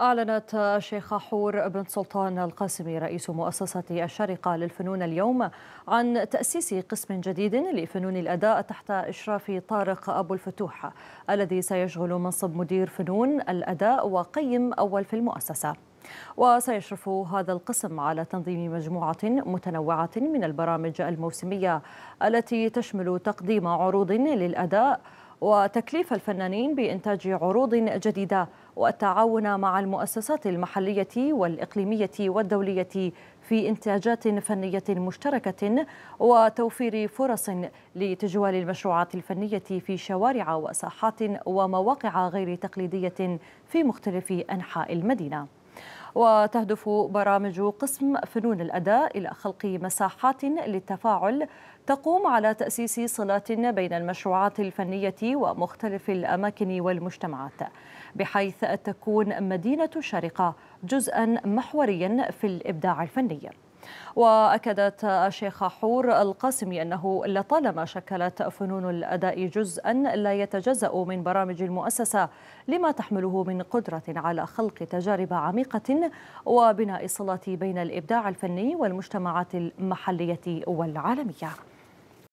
أعلنت الشيخ حور بن سلطان القاسمي رئيس مؤسسة الشارقة للفنون اليوم عن تأسيس قسم جديد لفنون الأداء تحت إشراف طارق أبو الفتوح الذي سيشغل منصب مدير فنون الأداء وقيم أول في المؤسسة وسيشرف هذا القسم على تنظيم مجموعة متنوعة من البرامج الموسمية التي تشمل تقديم عروض للأداء وتكليف الفنانين بإنتاج عروض جديدة والتعاون مع المؤسسات المحلية والإقليمية والدولية في إنتاجات فنية مشتركة وتوفير فرص لتجوال المشروعات الفنية في شوارع وساحات ومواقع غير تقليدية في مختلف أنحاء المدينة وتهدف برامج قسم فنون الأداء إلى خلق مساحات للتفاعل تقوم على تأسيس صلات بين المشروعات الفنية ومختلف الأماكن والمجتمعات بحيث تكون مدينة الشارقة جزءا محوريا في الإبداع الفني وأكدت الشيخة حور القاسمي أنه لطالما شكلت فنون الأداء جزءا لا يتجزأ من برامج المؤسسة لما تحمله من قدرة على خلق تجارب عميقة وبناء الصلة بين الإبداع الفني والمجتمعات المحلية والعالمية